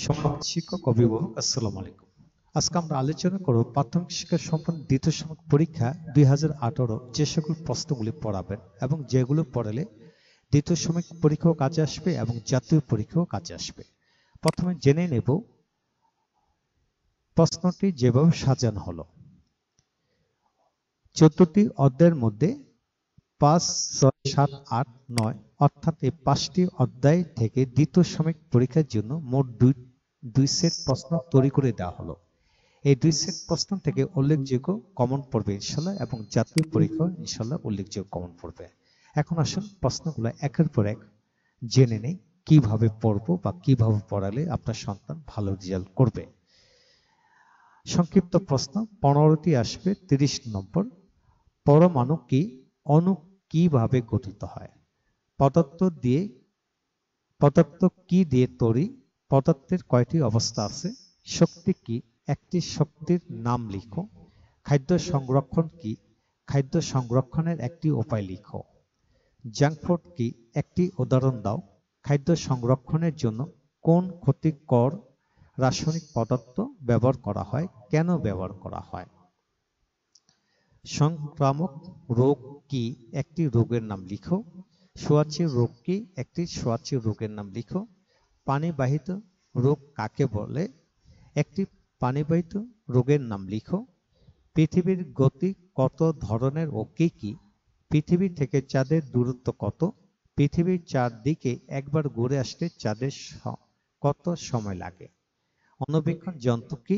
যেগুলো পড়ালে দ্বিতীয় সমক পরীক্ষাও কাজে আসবে এবং জাতীয় পরীক্ষাও কাজে আসবে প্রথমে জেনে নেব প্রশ্নটি যেভাবে সাজানো হলো চোদ্দটি অধ্যায়ের মধ্যে পাঁচ ছয় সাত আট নয় অর্থাৎ এই পাঁচটি অধ্যায় থেকে দ্বিতীয় সাময়িক পরীক্ষার জন্য মোট দুই দুই সেট প্রশ্ন তৈরি করে দেওয়া হলো এই দুই সেট প্রশ্ন থেকে উল্লেখযোগ্য কমন পড়বে ইনশাল্লাহ এবং জাতীয় পরীক্ষা ইনশাল্লাহ উল্লেখযোগ্য কমন পড়বে এখন আসুন প্রশ্নগুলো একের পর এক জেনে নেই কিভাবে পড়ব বা কিভাবে পড়ালে আপনার সন্তান ভালো রেজাল্ট করবে সংক্ষিপ্ত প্রশ্ন পনেরোটি আসবে তিরিশ নম্বর পরমাণু কি অনু কিভাবে গঠিত হয় পদার্থ দিয়ে পদার্থ কি দিয়ে তৈরি পদার্থের কয়টি অবস্থা আছে শক্তি কি একটি শক্তির নাম লিখো খাদ্য সংরক্ষণ কি খাদ্য সংরক্ষণের একটি উপায় লিখো জাঙ্ক ফুড কি একটি উদাহরণ দাও খাদ্য সংরক্ষণের জন্য কোন ক্ষতিকর রাসায়নিক পদার্থ ব্যবহার করা হয় কেন ব্যবহার করা হয় সংক্রামক রোগ কি একটি রোগের নাম লিখো সোয়াচি রোগ কি একটি সোয়াচি রোগের নাম লিখো পানিবাহিত রোগ কাকে বলে একটি পানিবাহিত রোগের নাম লিখো পৃথিবীর গতি কত ধরনের ও কি কি পৃথিবী থেকে চাঁদের দূরত্ব কত পৃথিবীর চারদিকে একবার ঘুরে আসতে চাঁদের কত সময় লাগে অণুবীক্ষণ যন্ত্র কি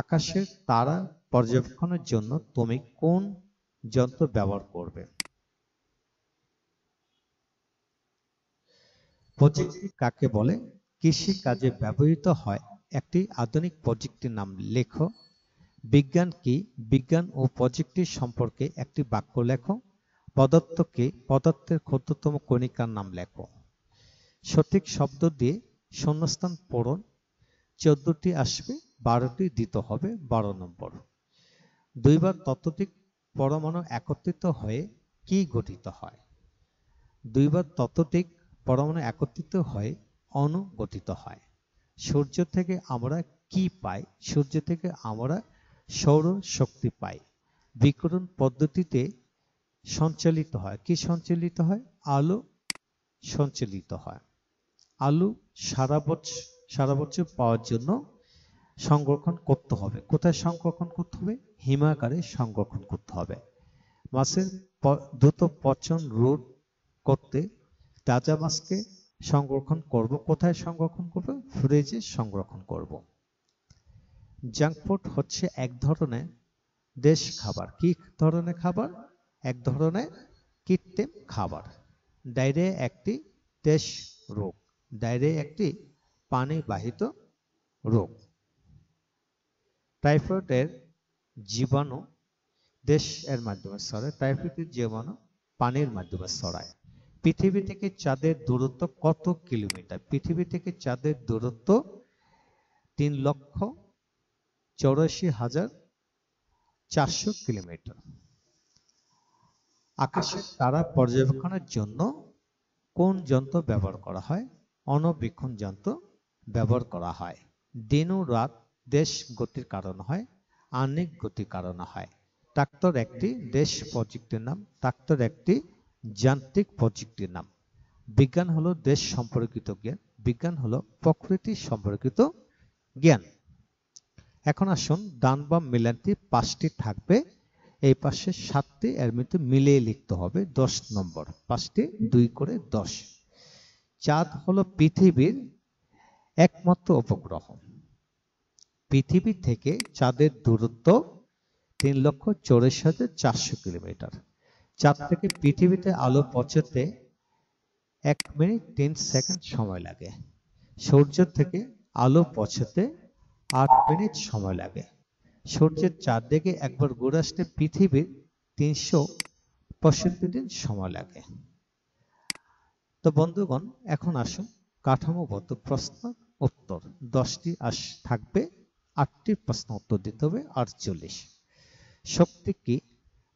আকাশের তারা পর্যবেক্ষণের জন্য তুমি কোন যন্ত্র ব্যবহার করবে প্রযুক্তি কাকে বলে কৃষি কাজে ব্যবহৃত হয় একটি আধুনিক প্রযুক্তির নাম লেখো বিজ্ঞান কি বিজ্ঞান ও প্রযুক্তির সম্পর্কে একটি বাক্য লেখ পদার্থ কি পদার্থের ক্ষুদ্রতম কণিকার নাম লেখো সঠিক শব্দ দিয়ে শূন্যস্থান পড়ন চোদ্দটি আসবে বারোটি দিত হবে বারো নম্বর দুইবার ততটিক পরমাণু একত্রিত হয়ে কি গঠিত হয় দুইবার ততটিক পরমাণু একত্রিত হয়ে অনুগতিত হয় সূর্য থেকে আমরা কি পাই সূর্য থেকে আমরা সৌর শক্তি পাই বিকরণ পদ্ধতিতে সঞ্চালিত হয় কি সঞ্চালিত হয় আলো সঞ্চালিত হয় আলু সারা বছর সারা বছর পাওয়ার জন্য সংরক্ষণ করতে হবে কোথায় সংরক্ষণ করতে হবে হিমাকারে সংরক্ষণ করতে হবে মাছের দ্রুত পচন রোধ করতে তাজা মাছকে সংরক্ষণ করব কোথায় সংরক্ষণ করব ফ্রিজে সংরক্ষণ করব জাঙ্ক ফুড হচ্ছে এক ধরনের দেশ খাবার কি ধরনের খাবার এক ধরনের কৃত্রিম খাবার ডায়রিয়া একটি দেশ রোগ ডায়রিয়া একটি পানিবাহিত রোগ টাইফয়েডের জীবাণু দেশ এর মাধ্যমে ছড়ায় টাইফয়েডের জীবাণু পানির মাধ্যমে সরায় পৃথিবী থেকে চাঁদের দূরত্ব কত কিলোমিটার পৃথিবী থেকে চাঁদের দূরত্ব তিন লক্ষ চৌরাশি হাজার চারশো কিলোমিটার আকাশের তারা পর্যবেক্ষণের জন্য কোন যন্ত্র ব্যবহার করা হয় অনবীক্ষণ যন্ত্র ব্যবহার করা হয় দিন ও রাত দেশ গতির কারণ হয় আনিক গতির কারণ হয় ট্রাক্টর একটি দেশ প্রযুক্তির নাম ট্রাক্টর একটি যান্ত্রিক প্রযুক্তির নাম বিজ্ঞান হলো দেশ সম্পর্কিত জ্ঞান বিজ্ঞান হলো প্রকৃতি সম্পর্কিত জ্ঞান এখন আসুন ডান বাম মিলানটি পাঁচটি থাকবে এই পাশে সাতটি এর মধ্যে মিলিয়ে লিখতে হবে দশ নম্বর পাঁচটি দুই করে দশ চাঁদ হলো পৃথিবীর একমাত্র উপগ্রহ পৃথিবী থেকে চাঁদের দূরত্ব তিন লক্ষ চল্লিশ হাজার চারশো কিলোমিটার চাঁদ থেকে পৃথিবীতে আলো পৌঁছতে এক মিনিট টেন সেকেন্ড সময় লাগে সূর্য থেকে আলো পৌঁছতে আট মিনিট সময় লাগে সূর্যের চারদিকে একবার ঘুরে আসতে পৃথিবীর তিনশো পঁয়ষট্টি দিন সময় লাগে তো বন্ধুগণ এখন আসুন কাঠামোগত প্রশ্ন উত্তর দশটি আস থাকবে আটটি প্রশ্ন উত্তর দিতে হবে আটচল্লিশ শক্তি কি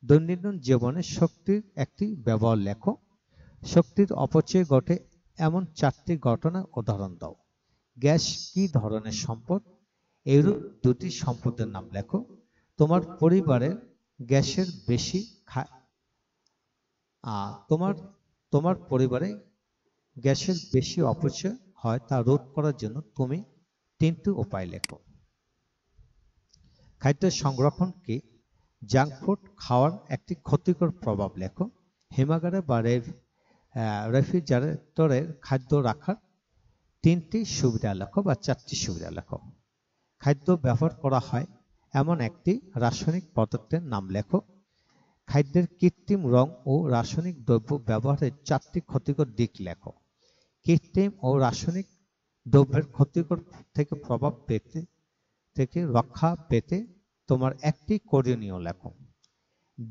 দৈনন্দিন জীবনে শক্তির একটি ব্যবহার লেখো শক্তির অপচয় ঘটে এমন চারটি ঘটনা উদাহরণ দাও গ্যাস কি ধরনের সম্পদ এরূপ দুটি সম্পদের নাম লেখো তোমার পরিবারের গ্যাসের বেশি খায় তোমার তোমার পরিবারে গ্যাসের বেশি অপচয় হয় তা রোধ করার জন্য তুমি তিনটি উপায় লেখো খাদ্য সংরক্ষণ কি জাঙ্ক ফুড খাওয়ার একটি ক্ষতিকর প্রভাব লেখো হিমাগারে বা রেফ্রিজারেটরের খাদ্য রাখার তিনটি সুবিধা লেখো বা চারটি সুবিধা লেখো খাদ্য ব্যবহার করা হয় এমন একটি রাসায়নিক পদার্থের নাম লেখো খাদ্যের কৃত্রিম রং ও রাসায়নিক দ্রব্য ব্যবহারের চারটি ক্ষতিকর দিক লেখো কৃত্রিম ও রাসায়নিক দ্রব্যের ক্ষতিকর থেকে প্রভাব পেতে থেকে রক্ষা পেতে তোমার একটি করণীয় লেখো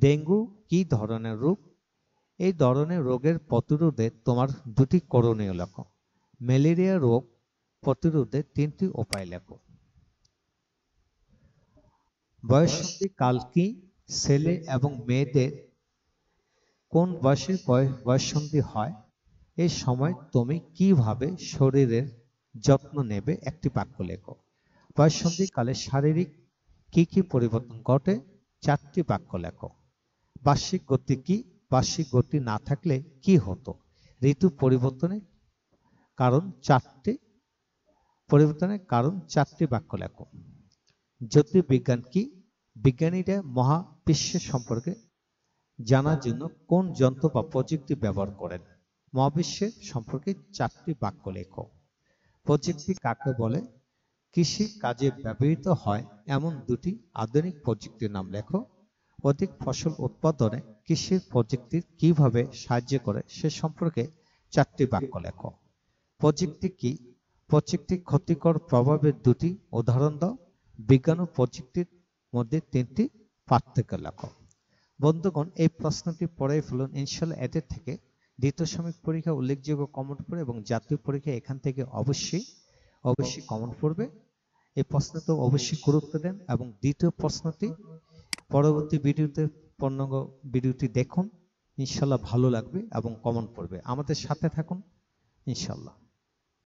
ডেঙ্গু কি ধরনের রোগ এই ধরনের রোগের প্রতিরোধে তোমার দুটি করণীয় লেখো ম্যালেরিয়া রোগ প্রতিরোধে তিনটি উপায় লেখো কাল কি ছেলে এবং মেয়েদের কোন বয়সে বয়ঃসন্ধি হয় এই সময় তুমি কিভাবে শরীরের যত্ন নেবে একটি বাক্য লেখো বয়ঃসন্ধিকালে শারীরিক কি কি পরিবর্তন ঘটে চারটি বাক্য লেখো বার্ষিক গতি কি বার্ষিক গতি না থাকলে কি হতো ঋতু পরিবর্তনের কারণ চারটি পরিবর্তনের কারণ চারটি বাক্য লেখো জ্যোতির্বিজ্ঞান কি বিজ্ঞানীরা মহাবিশ্বের সম্পর্কে জানার জন্য কোন যন্ত্র বা প্রযুক্তি ব্যবহার করেন মহাবিশ্বের সম্পর্কে চারটি বাক্য লেখো প্রযুক্তি কাকে বলে কৃষি কাজে ব্যবহৃত হয় এমন দুটি আধুনিক প্রযুক্তির নাম লেখো অধিক ফসল উৎপাদনে কৃষির প্রযুক্তি কিভাবে সাহায্য করে সে সম্পর্কে চারটি বাক্য লেখো প্রযুক্তি কি প্রযুক্তি ক্ষতিকর প্রভাবের দুটি উদাহরণ দাও বিজ্ঞান ও প্রযুক্তির মধ্যে তিনটি পার্থক্য লেখো বন্ধুগণ এই প্রশ্নটি পড়াই ফেলুন ইনশাল্লাহ এদের থেকে দ্বিতীয় শ্রমিক পরীক্ষা উল্লেখযোগ্য কমন করে এবং জাতীয় পরীক্ষা এখান থেকে অবশ্যই অবশ্যই কমন পড়বে এই প্রশ্ন তো অবশ্যই গুরুত্ব দেন এবং দ্বিতীয় প্রশ্নটি পরবর্তী ভিডিওতে পূর্ণাঙ্গ ভিডিওটি দেখুন ইনশাল্লাহ ভালো লাগবে এবং কমন পড়বে আমাদের সাথে থাকুন ইনশাল্লাহ